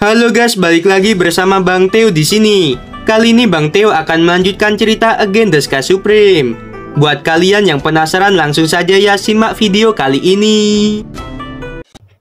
Halo guys, balik lagi bersama Bang Teo di sini. Kali ini Bang Teo akan melanjutkan cerita Again Deska Supreme. Buat kalian yang penasaran langsung saja ya simak video kali ini.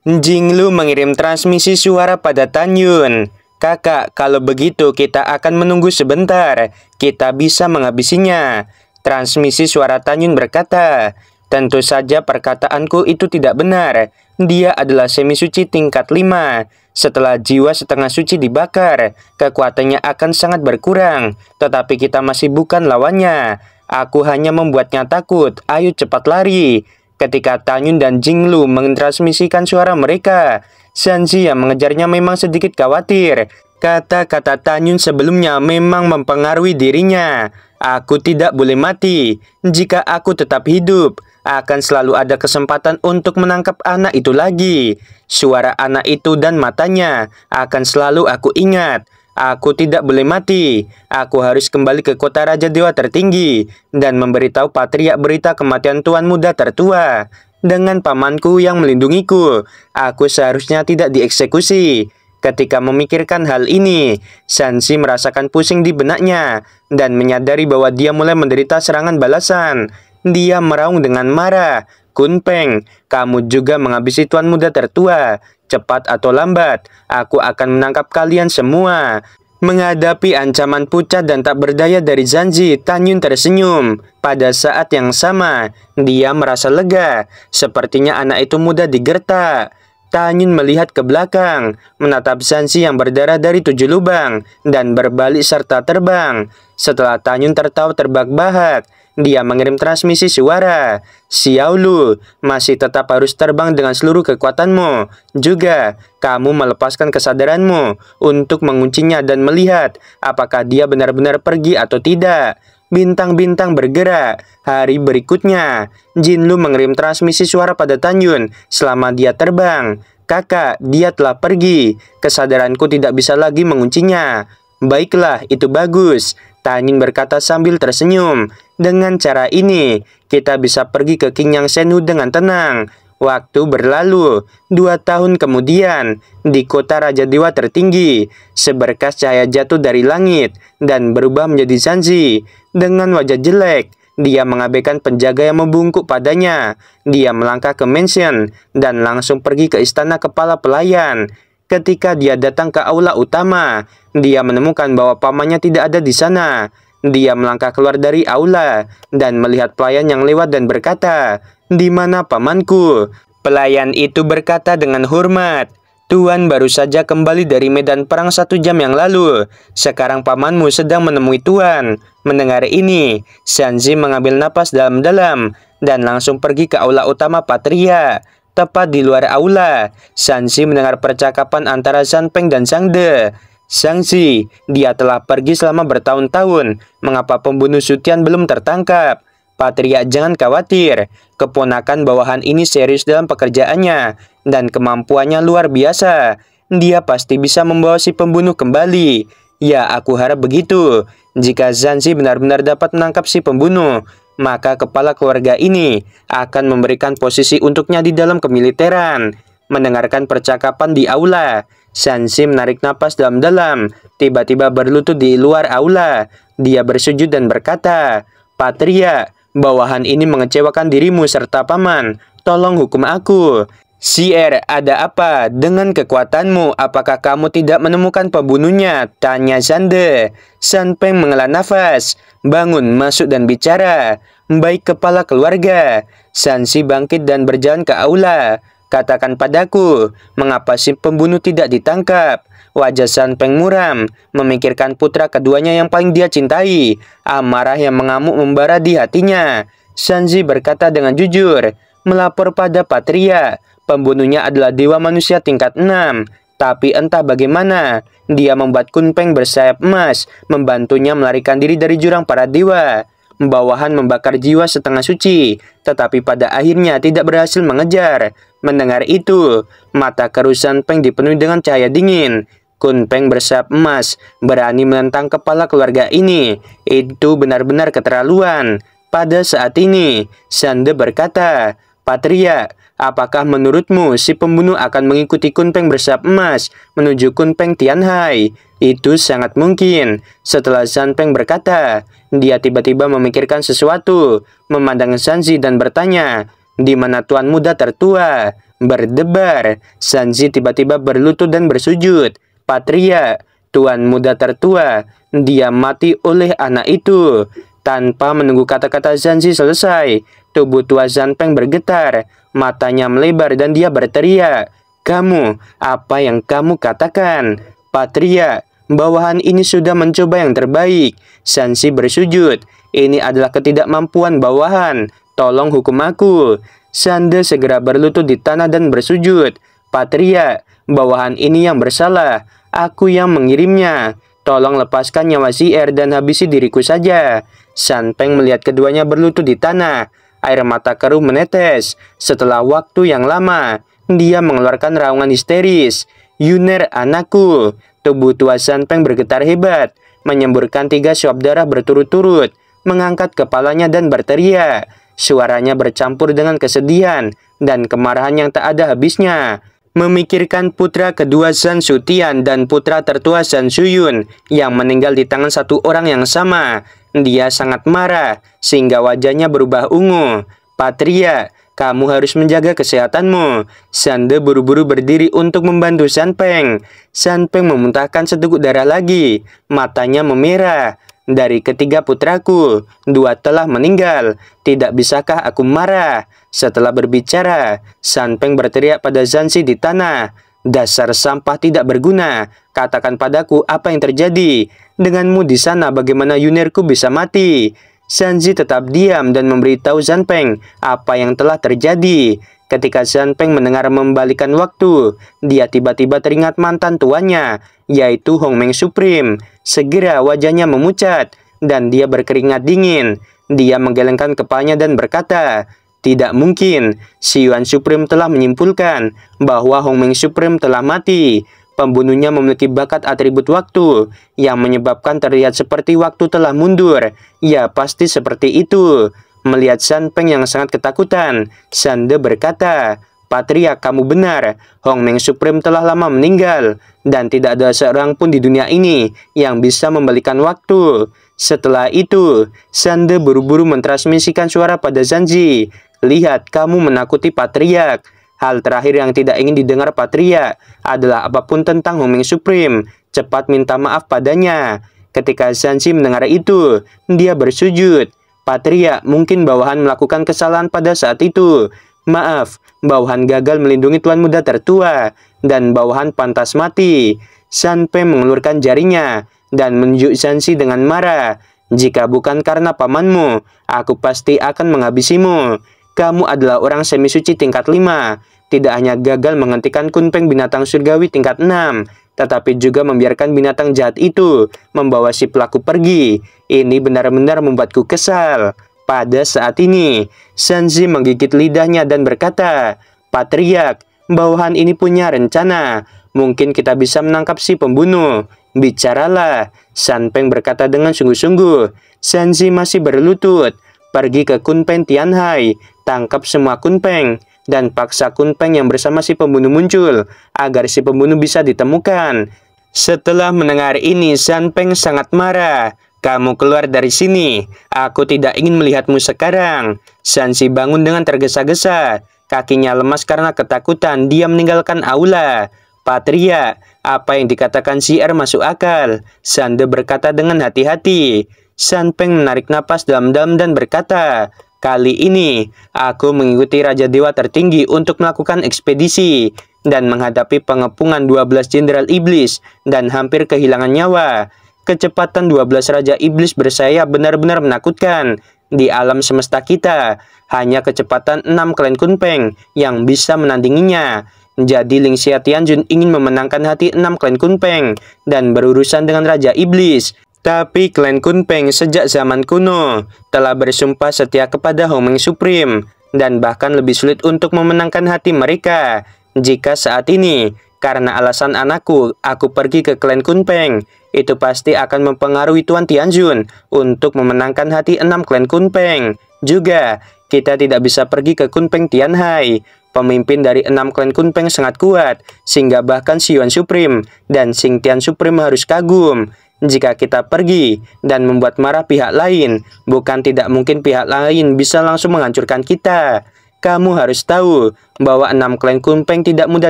Jinglu mengirim transmisi suara pada Tan Yun. Kakak, kalau begitu kita akan menunggu sebentar. Kita bisa menghabisinya. Transmisi suara Tan Yun berkata, Tentu saja perkataanku itu tidak benar. Dia adalah semi suci tingkat 5. Setelah jiwa setengah suci dibakar, kekuatannya akan sangat berkurang. Tetapi kita masih bukan lawannya. Aku hanya membuatnya takut. Ayo cepat lari. Ketika Tanyun dan Jinglu mentransmisikan suara mereka, Sanji yang mengejarnya memang sedikit khawatir. Kata-kata Tanyun sebelumnya memang mempengaruhi dirinya. Aku tidak boleh mati jika aku tetap hidup akan selalu ada kesempatan untuk menangkap anak itu lagi. Suara anak itu dan matanya akan selalu aku ingat. Aku tidak boleh mati. Aku harus kembali ke kota Raja Dewa tertinggi dan memberitahu Patria berita kematian Tuan Muda tertua. Dengan pamanku yang melindungiku, aku seharusnya tidak dieksekusi. Ketika memikirkan hal ini, Sansi merasakan pusing di benaknya dan menyadari bahwa dia mulai menderita serangan balasan. Dia meraung dengan marah. Kunpeng, kamu juga menghabisi tuan muda tertua. Cepat atau lambat, aku akan menangkap kalian semua. Menghadapi ancaman pucat dan tak berdaya dari Zanji, Tanyun tersenyum. Pada saat yang sama, dia merasa lega. Sepertinya anak itu mudah digertak. Tanyun melihat ke belakang, menatap Zanzi yang berdarah dari tujuh lubang, dan berbalik serta terbang. Setelah Tanyun tertawa terbak-bahak, dia mengirim transmisi suara. Xiaolu, masih tetap harus terbang dengan seluruh kekuatanmu. Juga, kamu melepaskan kesadaranmu untuk menguncinya dan melihat apakah dia benar-benar pergi atau tidak. Bintang-bintang bergerak. Hari berikutnya, Jinlu mengirim transmisi suara pada Tan Yun selama dia terbang. Kakak, dia telah pergi. Kesadaranku tidak bisa lagi menguncinya. Baiklah, itu bagus. Tanin berkata sambil tersenyum. Dengan cara ini, kita bisa pergi ke King Yang Senu dengan tenang. Waktu berlalu, dua tahun kemudian, di kota Raja Dewa tertinggi, seberkas cahaya jatuh dari langit dan berubah menjadi Zanzi. Dengan wajah jelek, dia mengabaikan penjaga yang membungkuk padanya. Dia melangkah ke mansion dan langsung pergi ke istana kepala pelayan. Ketika dia datang ke aula utama, dia menemukan bahwa pamannya tidak ada di sana. Dia melangkah keluar dari aula dan melihat pelayan yang lewat dan berkata, "Di mana pamanku?" Pelayan itu berkata dengan hormat, Tuan baru saja kembali dari medan perang satu jam yang lalu. Sekarang pamanmu sedang menemui Tuan. Mendengar ini, Sanji mengambil napas dalam-dalam dan langsung pergi ke aula utama Patria. Tepat di luar aula, Sanji mendengar percakapan antara Zanpeng dan sangde Sangsi, dia telah pergi selama bertahun-tahun. Mengapa pembunuh Sutian belum tertangkap? Patria jangan khawatir, keponakan bawahan ini serius dalam pekerjaannya, dan kemampuannya luar biasa. Dia pasti bisa membawa si pembunuh kembali. Ya, aku harap begitu. Jika Zanzi benar-benar dapat menangkap si pembunuh, maka kepala keluarga ini akan memberikan posisi untuknya di dalam kemiliteran. Mendengarkan percakapan di aula, Sansi menarik napas dalam-dalam, tiba-tiba berlutut di luar aula. Dia bersujud dan berkata, Patria, bawahan ini mengecewakan dirimu serta paman. Tolong hukum aku. Sier, ada apa? Dengan kekuatanmu, apakah kamu tidak menemukan pembunuhnya? Tanya Sande. Sanpeng mengelah nafas. Bangun, masuk dan bicara. Baik kepala keluarga. Sansi bangkit dan berjalan ke aula. Katakan padaku, mengapa si pembunuh tidak ditangkap? Wajah San Peng muram, memikirkan putra keduanya yang paling dia cintai. Amarah yang mengamuk membara di hatinya. Sanji berkata dengan jujur, melapor pada Patria. Pembunuhnya adalah dewa manusia tingkat 6. Tapi entah bagaimana, dia membuat Kun Peng bersayap emas, membantunya melarikan diri dari jurang para dewa bawahan membakar jiwa setengah suci, tetapi pada akhirnya tidak berhasil mengejar. Mendengar itu, mata kerusan Peng dipenuhi dengan cahaya dingin. Kun Peng bersiap emas, berani menentang kepala keluarga ini. Itu benar-benar keterlaluan. Pada saat ini, Sande berkata, Patria, apakah menurutmu si pembunuh akan mengikuti Kun Peng bersiap emas menuju Kun Peng Tianhai? Itu sangat mungkin. Setelah San Peng berkata, dia tiba-tiba memikirkan sesuatu, memandang Sanzi dan bertanya, di mana tuan muda tertua berdebar. Sanzi tiba-tiba berlutut dan bersujud. Patria, tuan muda tertua, dia mati oleh anak itu. Tanpa menunggu kata-kata Zanzi selesai, tubuh tua Zanpeng bergetar, matanya melebar dan dia berteriak. Kamu, apa yang kamu katakan? Patria, bawahan ini sudah mencoba yang terbaik. Zanzi bersujud. Ini adalah ketidakmampuan bawahan tolong hukum aku. Sande segera berlutut di tanah dan bersujud. Patria, bawahan ini yang bersalah. Aku yang mengirimnya. Tolong lepaskan nyawa si air er dan habisi diriku saja. Santeng melihat keduanya berlutut di tanah. Air mata keruh menetes. Setelah waktu yang lama, dia mengeluarkan raungan histeris. Yuner anakku. Tubuh tua Santeng bergetar hebat. Menyemburkan tiga suap darah berturut-turut. Mengangkat kepalanya dan berteriak. Suaranya bercampur dengan kesedihan dan kemarahan yang tak ada habisnya. Memikirkan putra kedua San Sutian dan putra tertua San Suyun yang meninggal di tangan satu orang yang sama. Dia sangat marah sehingga wajahnya berubah ungu. Patria, kamu harus menjaga kesehatanmu. Sande buru-buru berdiri untuk membantu Peng. Sanpeng. Peng memuntahkan seteguk darah lagi. Matanya memerah. Dari ketiga putraku, dua telah meninggal. Tidak bisakah aku marah? Setelah berbicara, Sanpeng berteriak pada Zansi di tanah. Dasar sampah tidak berguna. Katakan padaku apa yang terjadi. Denganmu di sana bagaimana Yunirku bisa mati? Zanzi tetap diam dan memberitahu Zanpeng apa yang telah terjadi. Ketika Peng mendengar membalikan waktu, dia tiba-tiba teringat mantan tuannya, yaitu Hong Meng Supreme. Segera wajahnya memucat, dan dia berkeringat dingin. Dia menggelengkan kepalanya dan berkata, tidak mungkin, Si Yuan Supreme telah menyimpulkan bahwa Hong Meng Supreme telah mati. Pembunuhnya memiliki bakat atribut waktu yang menyebabkan terlihat seperti waktu telah mundur. Ya, pasti seperti itu melihat Peng yang sangat ketakutan. Sande berkata, Patria, kamu benar. Hong Meng Supreme telah lama meninggal, dan tidak ada seorang pun di dunia ini yang bisa membalikan waktu. Setelah itu, Sande buru-buru mentransmisikan suara pada Zanji. Lihat, kamu menakuti Patriak. Hal terakhir yang tidak ingin didengar Patria adalah apapun tentang Hong Meng Supreme. Cepat minta maaf padanya. Ketika Zanji mendengar itu, dia bersujud. Patria mungkin bawahan melakukan kesalahan pada saat itu. Maaf, bawahan gagal melindungi tuan muda tertua, dan bawahan pantas mati. Sanpe mengulurkan jarinya, dan menunjuk Sansi dengan marah. Jika bukan karena pamanmu, aku pasti akan menghabisimu. Kamu adalah orang semi suci tingkat 5. Tidak hanya gagal menghentikan kunpeng binatang surgawi tingkat 6, tetapi juga membiarkan binatang jahat itu membawa si pelaku pergi. Ini benar-benar membuatku kesal. Pada saat ini, Sanji menggigit lidahnya dan berkata, Patriak, bawahan ini punya rencana. Mungkin kita bisa menangkap si pembunuh. Bicaralah. Sanpeng berkata dengan sungguh-sungguh. Sanji masih berlutut. Pergi ke Kunpeng Tianhai. Tangkap semua Kunpeng dan paksa Kunpeng yang bersama si pembunuh muncul agar si pembunuh bisa ditemukan. Setelah mendengar ini, Sanpeng sangat marah. Kamu keluar dari sini. Aku tidak ingin melihatmu sekarang. Sansi bangun dengan tergesa-gesa. Kakinya lemas karena ketakutan. Dia meninggalkan aula. Patria, apa yang dikatakan si R er masuk akal. Sande berkata dengan hati-hati. Sanpeng menarik napas dalam-dalam dan berkata, Kali ini, aku mengikuti Raja Dewa tertinggi untuk melakukan ekspedisi dan menghadapi pengepungan 12 Jenderal Iblis dan hampir kehilangan nyawa kecepatan 12 raja iblis bersayap benar-benar menakutkan. Di alam semesta kita, hanya kecepatan 6 klan kunpeng yang bisa menandinginya. Jadi Ling Xia Tianjun ingin memenangkan hati 6 klan kunpeng dan berurusan dengan Raja Iblis. Tapi klan kunpeng sejak zaman kuno telah bersumpah setia kepada Homing Supreme dan bahkan lebih sulit untuk memenangkan hati mereka. Jika saat ini, karena alasan anakku, aku pergi ke klan kunpeng, itu pasti akan mempengaruhi Tuan Tianjun untuk memenangkan hati enam klan Kunpeng. Juga, kita tidak bisa pergi ke Kunpeng Tianhai. Pemimpin dari enam klan Kunpeng sangat kuat, sehingga bahkan Si Yuan Supreme dan Sing Tian Supreme harus kagum. Jika kita pergi dan membuat marah pihak lain, bukan tidak mungkin pihak lain bisa langsung menghancurkan kita. Kamu harus tahu bahwa enam klan Kunpeng tidak mudah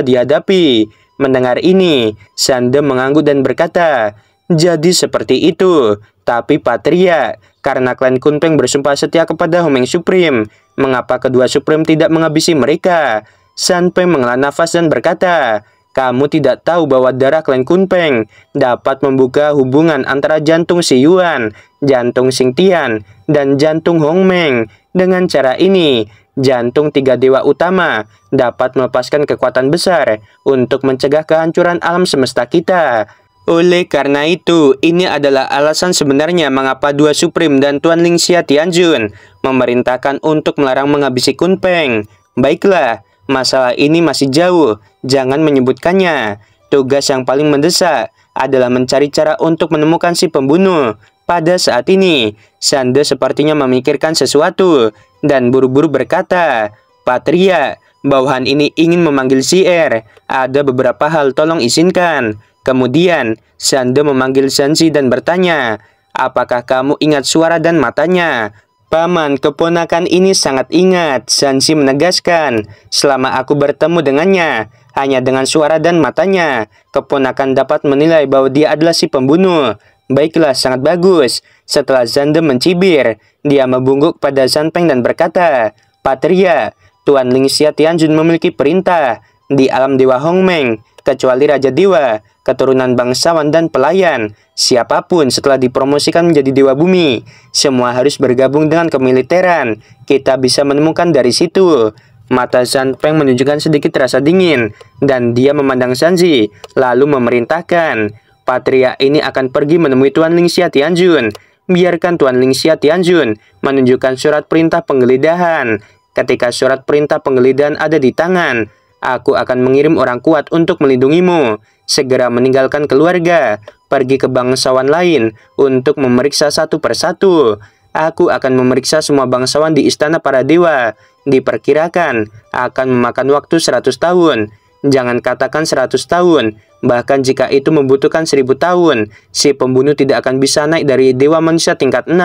dihadapi. Mendengar ini, Sande mengangguk dan berkata, jadi seperti itu. Tapi Patria, karena klan Kunpeng bersumpah setia kepada Homeng Supreme, mengapa kedua Supreme tidak menghabisi mereka? Sanpeng menghela nafas dan berkata, kamu tidak tahu bahwa darah klan Kunpeng dapat membuka hubungan antara jantung Si Yuan, jantung Sing Tian, dan jantung Hong Meng. Dengan cara ini, jantung tiga dewa utama dapat melepaskan kekuatan besar untuk mencegah kehancuran alam semesta kita. Oleh karena itu, ini adalah alasan sebenarnya mengapa Dua Supreme dan Tuan Ling Xia Tianjun memerintahkan untuk melarang menghabisi Kun Peng. Baiklah, masalah ini masih jauh, jangan menyebutkannya. Tugas yang paling mendesak adalah mencari cara untuk menemukan si pembunuh. Pada saat ini, Sande sepertinya memikirkan sesuatu dan buru-buru berkata, Patria, bawahan ini ingin memanggil si R. Er. Ada beberapa hal tolong izinkan. Kemudian, Sando memanggil Sanji dan bertanya, Apakah kamu ingat suara dan matanya? Paman, keponakan ini sangat ingat. Sanji menegaskan, selama aku bertemu dengannya, hanya dengan suara dan matanya, keponakan dapat menilai bahwa dia adalah si pembunuh. Baiklah, sangat bagus. Setelah Zande mencibir, dia membungkuk pada Zanpeng dan berkata, Patria, Tuan Ling Xia Tianjun memiliki perintah. Di alam Dewa Hongmeng, kecuali Raja Dewa, keturunan bangsawan dan pelayan. Siapapun setelah dipromosikan menjadi Dewa Bumi, semua harus bergabung dengan kemiliteran. Kita bisa menemukan dari situ. Mata San Peng menunjukkan sedikit rasa dingin, dan dia memandang Sanji, lalu memerintahkan. Patria ini akan pergi menemui Tuan Lingxia Tianjun. Biarkan Tuan Lingxia Tianjun menunjukkan surat perintah penggeledahan. Ketika surat perintah penggeledahan ada di tangan, Aku akan mengirim orang kuat untuk melindungimu. Segera meninggalkan keluarga, pergi ke bangsawan lain untuk memeriksa satu persatu. Aku akan memeriksa semua bangsawan di istana para dewa. Diperkirakan akan memakan waktu 100 tahun. Jangan katakan 100 tahun, bahkan jika itu membutuhkan 1000 tahun, si pembunuh tidak akan bisa naik dari dewa manusia tingkat 6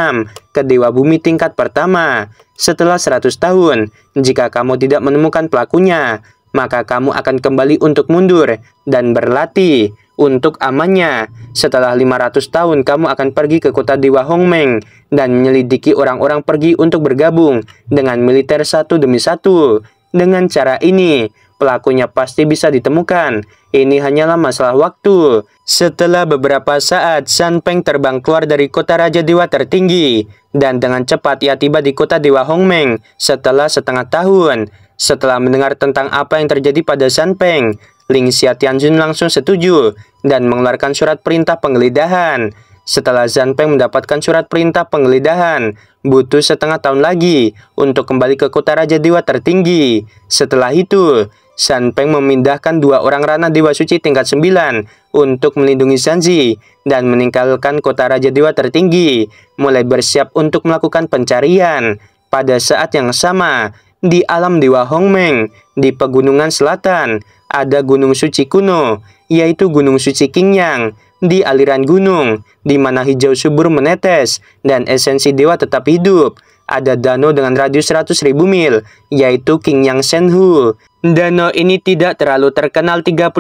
ke dewa bumi tingkat pertama. Setelah 100 tahun, jika kamu tidak menemukan pelakunya, maka kamu akan kembali untuk mundur dan berlatih untuk amannya. Setelah 500 tahun, kamu akan pergi ke kota Dewa Hongmeng dan menyelidiki orang-orang pergi untuk bergabung dengan militer satu demi satu. Dengan cara ini, pelakunya pasti bisa ditemukan. Ini hanyalah masalah waktu. Setelah beberapa saat, San Peng terbang keluar dari kota Raja Dewa tertinggi. Dan dengan cepat ia tiba di kota Dewa Hongmeng setelah setengah tahun. Setelah mendengar tentang apa yang terjadi pada San Peng, Ling Xia Tianjun langsung setuju dan mengeluarkan surat perintah penggeledahan. Setelah Zan Peng mendapatkan surat perintah penggeledahan, butuh setengah tahun lagi untuk kembali ke kota Raja Dewa tertinggi. Setelah itu, San Peng memindahkan dua orang ranah Dewa Suci tingkat 9 untuk melindungi Sanji dan meninggalkan kota Raja Dewa tertinggi, mulai bersiap untuk melakukan pencarian. Pada saat yang sama, di alam Dewa Hongmeng, di pegunungan selatan, ada Gunung Suci kuno, yaitu Gunung Suci Qingyang, di aliran gunung, di mana hijau subur menetes, dan esensi dewa tetap hidup. Ada danau dengan radius 100.000 mil, yaitu Qingyang Shenhu. Danau ini tidak terlalu terkenal 30.000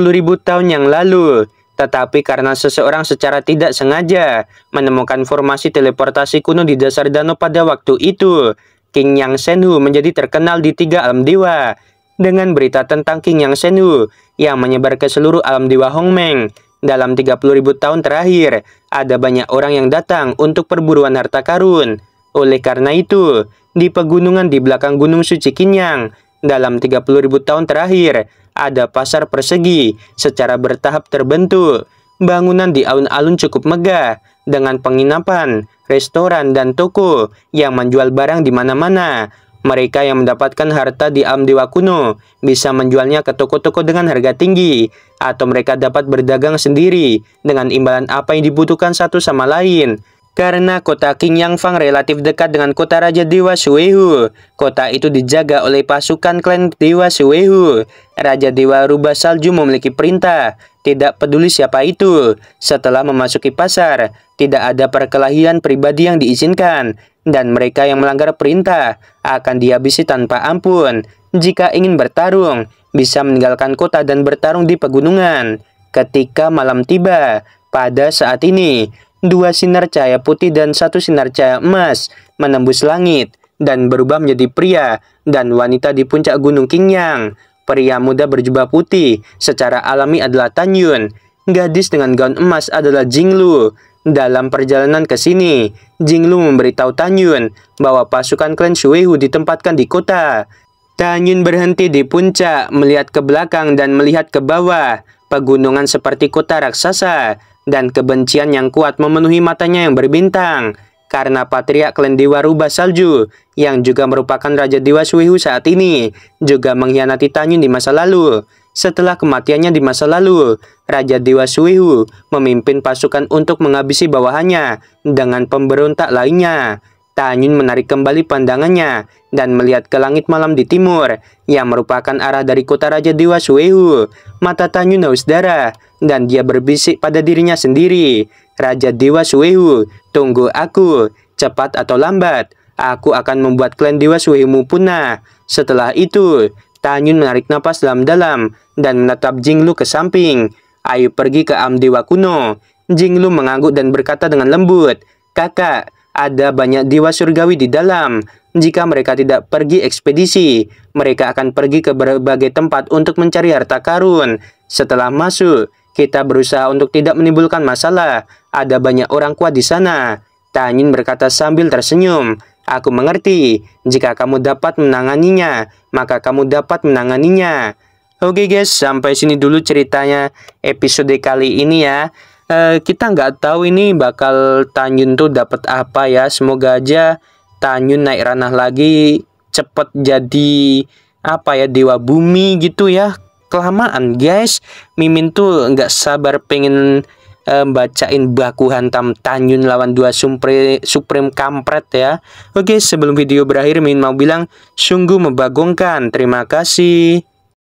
tahun yang lalu, tetapi karena seseorang secara tidak sengaja menemukan formasi teleportasi kuno di dasar danau pada waktu itu, King Yang Senhu menjadi terkenal di tiga alam dewa dengan berita tentang King Yang Senhu yang menyebar ke seluruh alam dewa Hong Meng, Dalam 30.000 tahun terakhir, ada banyak orang yang datang untuk perburuan harta karun. Oleh karena itu, di pegunungan di belakang Gunung Suci Kinyang, dalam 30.000 tahun terakhir, ada pasar persegi secara bertahap terbentuk Bangunan di alun-alun cukup megah, dengan penginapan, restoran, dan toko yang menjual barang di mana-mana. Mereka yang mendapatkan harta di alam dewa kuno bisa menjualnya ke toko-toko dengan harga tinggi, atau mereka dapat berdagang sendiri dengan imbalan apa yang dibutuhkan satu sama lain. Karena kota King Fang relatif dekat dengan kota Raja Dewa Suehu, kota itu dijaga oleh pasukan klan Dewa Suehu. Raja Dewa Rubah Salju memiliki perintah, tidak peduli siapa itu. Setelah memasuki pasar, tidak ada perkelahian pribadi yang diizinkan, dan mereka yang melanggar perintah akan dihabisi tanpa ampun. Jika ingin bertarung, bisa meninggalkan kota dan bertarung di pegunungan. Ketika malam tiba, pada saat ini, dua sinar cahaya putih dan satu sinar cahaya emas menembus langit dan berubah menjadi pria dan wanita di puncak gunung Kingyang. Pria muda berjubah putih secara alami adalah Tan Yun. Gadis dengan gaun emas adalah Jinglu. Dalam perjalanan ke sini, Jinglu memberitahu Tan Yun bahwa pasukan klan Shuihu ditempatkan di kota. Tan Yun berhenti di puncak, melihat ke belakang dan melihat ke bawah. Pegunungan seperti kota raksasa dan kebencian yang kuat memenuhi matanya yang berbintang karena Patriak Klan Rubah Salju yang juga merupakan Raja Dewa Suihu saat ini juga mengkhianati Tanyun di masa lalu. Setelah kematiannya di masa lalu, Raja Dewa Suihu memimpin pasukan untuk menghabisi bawahannya dengan pemberontak lainnya. Tanyun menarik kembali pandangannya dan melihat ke langit malam di timur yang merupakan arah dari kota Raja Dewa Suehu. Mata Tanyun naus darah dan dia berbisik pada dirinya sendiri. Raja Dewa Suehu, tunggu aku, cepat atau lambat. Aku akan membuat klan Dewa Suehumu punah. Setelah itu, Tanyun menarik napas dalam-dalam dan menatap Jinglu ke samping. Ayo pergi ke Am Dewa Kuno. Jinglu mengangguk dan berkata dengan lembut, Kakak, ada banyak dewa surgawi di dalam. Jika mereka tidak pergi ekspedisi, mereka akan pergi ke berbagai tempat untuk mencari harta karun. Setelah masuk, kita berusaha untuk tidak menimbulkan masalah. Ada banyak orang kuat di sana. Tanyin berkata sambil tersenyum. Aku mengerti, jika kamu dapat menanganinya, maka kamu dapat menanganinya. Oke guys, sampai sini dulu ceritanya episode kali ini ya. Eh, kita nggak tahu ini bakal Tanyun tuh dapat apa ya. Semoga aja Tanyun naik ranah lagi cepet jadi apa ya dewa bumi gitu ya. Kelamaan guys. Mimin tuh nggak sabar pengen eh, bacain baku hantam Tanyun lawan dua Supreme Supreme Kampret ya. Oke, sebelum video berakhir Mimin mau bilang sungguh membagongkan. Terima kasih.